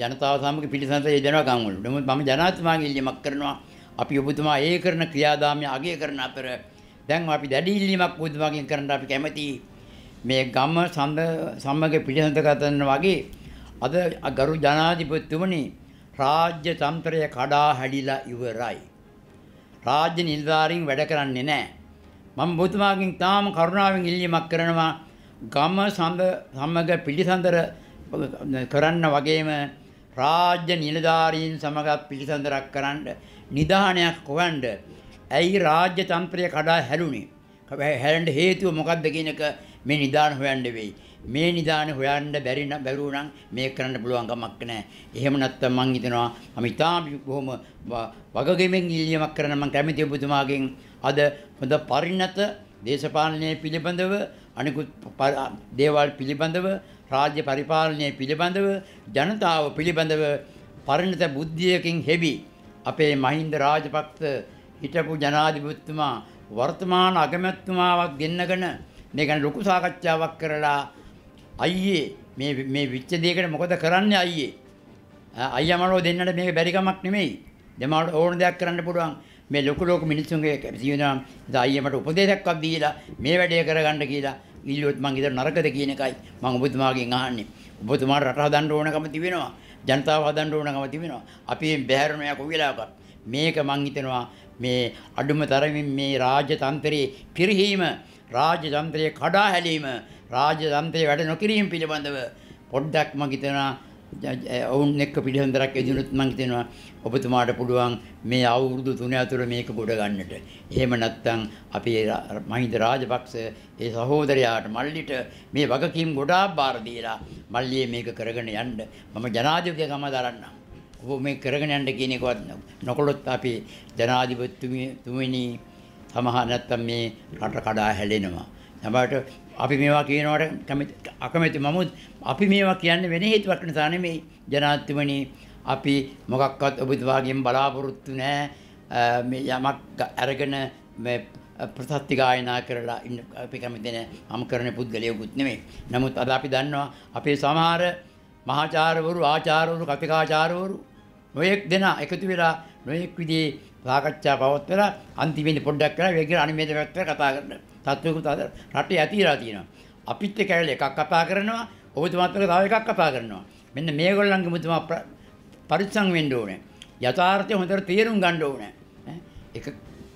ජනතාව සමග පිළිසඳර යෙදෙනවා ගම්වල. නමුත් මම ජනාධිපතිතුමාගෙන් ඉල්ලීමක් කරනවා අපි ඔබතුමා ඒ කරන ක්‍රියාදාමය අගය කරන අතර දැන් අපි දැඩි ඉල්ලීමක් ඔබතුමාගෙන් කරන්න අපි කැමැතියි. මේ ගම සඳ සමග පිළිසඳර ගන්න වගේ අද ගරු ජනාධිපතිතුමනි රාජ්‍ය තන්ත්‍රය කඩා හැඩිලා ඉවරයි. රාජ්‍ය නිලධාරීන් වැඩ කරන්නේ නැහැ. මම ඔබතුමාගෙන් තාම කරුණාවෙන් ඉල්ලීමක් කරනවා ගම සඳ සමග පිළිසඳර කරන්න වගේම රාජ්‍ය නිලධාරීන් සමග පිළිසඳරක් කරන්න නිධානයක් හොයන්න ඇයි රාජ්‍ය තන්ත්‍රය කඩා හැරුණේ හැරෙන්න හේතුව මොකක්ද කියන එක මේ නිදාන හොයන්න වෙයි. මේ නිදාන හොයන්න බැරි නම් බැරුණා මේක කරන්න පුළුවන් කමක් නැහැ. එහෙම නැත්නම් මං හිතනවා මම ඉතාම බොහොම වගකීමෙන් ඉල්ලීමක් කරන මං කැමති ඔබතුමාගෙන් අද හොඳ පරිණත දේශපාලනය පිළිබඳව අනිකුත් දේවල් පිළිබඳව රාජ්‍ය පරිපාලනය පිළිබඳව ජනතාව පිළිබඳව පරිණත බුද්ධියකින් හෙබි අපේ මහින්ද රාජපක්ෂ හිටපු ජනාධිපතිතුමා වර්තමාන අගමැතිතුමාවක් ගෙන්නගෙන මේ ගැන ලොකු සාකච්ඡාවක් කරලා අයියේ මේ මේ විච්ච දෙයකට මොකද කරන්නේ අයියේ අයියා මලෝ දෙන්නට මේක බැරි කමක් නෙමෙයි දෙමාට ඕන දෙයක් කරන්න පුළුවන් මේ ලොකු ලොකු මිනිස්සුන්ගේ ජීවිතය ඉතින් අයියා මට උපදේශයක්වත් දීලා මේ වැඩේ කරගන්න කියලා ඉල්ලුවොත් මං හිතන නරකද කියන එකයි මං ඔබතුමාගෙන් අහන්නේ. ඔබතුමාට රට හදන්න ඕනකම තිබෙනවා. ජනතාව හදන්න ඕනකම තිබෙනවා. අපි බැහැරණයක් කොවිලාවක්. මේක මං හිතනවා මේ අඩුම තරමින් මේ රාජ්‍යතන්ත්‍රයේ පිරිහීම, රාජ්‍යතන්ත්‍රයේ කඩා හැලීම, රාජ්‍යතන්ත්‍රයේ වැඩ නොකිරීම පිළිබඳව පොඩ්ඩක් මං හිතනවා ඔවුන් එක්ක පිළිහඳරක් එදුනොත් මං හිතනවා ඔබතුමාට පුළුවන් මේ අවුරුදු තුන ඇතුළේ මේක ගොඩ ගන්නට. එහෙම නැත්නම් අපේ මහින්ද රාජපක්ෂ ඒ සහෝදරයාට මල්ලිට මේ වගකීම් ගොඩාක් බාර දීලා මල්ලියේ මේක කරගෙන යන්න මම ජනාධිපති ගම දරන්නම්. ඔබ මේ කරගෙන යන්න කියන එකවත් නොකොලොත් අපි ජනාධිපතිතුමනි සමහර නැත්නම් මේ රට කඩා හැලෙනවා. සමහරට අපි මේවා කියනවට කැමති අකමැති මමුත් අපි මේවා කියන්නේ වෙන හේතුවක් නිසා නෙමෙයි ජනාධිපතිවනි අපි මොකක්වත් ඔබතුමාගෙන් බලාපොරොත්තු නැහැ මේ යමක් අරගෙන මේ ප්‍රසත්ති ගායනා කරලා ඉන්න අපි කැමති නැහැ මම කරන පුද්ගලයෙකුත් නෙමෙයි. නමුත් අද අපි දන්නවා අපේ සමහර මහාචාර්යවරු ආචාර්යවරු කතිකාචාර්යවරු නොයෙක් දෙනා එකතු වෙලා නොයෙක් විදිහේ සාකච්ඡා පවත්වලා අන්තිමේදී පොඩ්ඩක් කරලා වේගිර අනිමේද පැත්තට කතා කරනවා. තත්වයකට අද රටේ ඇතිලා තියෙනවා. අපිත් එක්ක ඇවිල්ලා එකක් කතා කරනවා, ඔබතුමාත් එක්ක තව එකක් කතා කරනවා. මෙන්න මේගොල්ලන්ගේ මුතුමා පරිස්සම් වෙන්න ඕනේ. යථාර්ථය හොඳට තේරුම් ගන්න ඕනේ. එක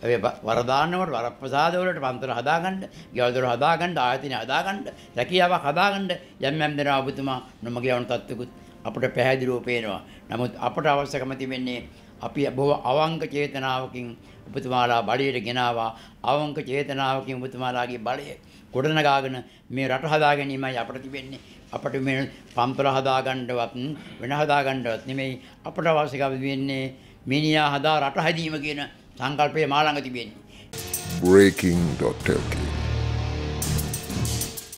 ඔය වරදාන්නවට වරප්‍රසාද වලට පන්තර හදාගන්න, ගෙවදොර හදාගන්න, ආයතන හදාගන්න, රැකියාවක් හදාගන්න යම් යම් දෙනා ඔබතුමා නොමග යන තත්ත්වකුත් අපට පැහැදිලිව පේනවා. නමුත් අපට අවශ්‍යකම තිබෙන්නේ අපි බොහෝ අවංක චේතනාවකින් ඔබතුමාලා බලයට ගෙනාවා. අවංක චේතනාවකින් ඔබතුමාලාගේ බලය ගොඩනගාගෙන මේ රට හදා ගැනීමයි අපට තිබෙන්නේ. අපට මේ පම්පර හදාගන්නවත් වෙන හදාගන්නවත් නෙමෙයි අපට අවශ්‍යකම් වෙන්නේ මිනිහා හදා රට හැදීම කියන සංකල්පය මා ළඟ තිබෙන්නේ. breaking.lk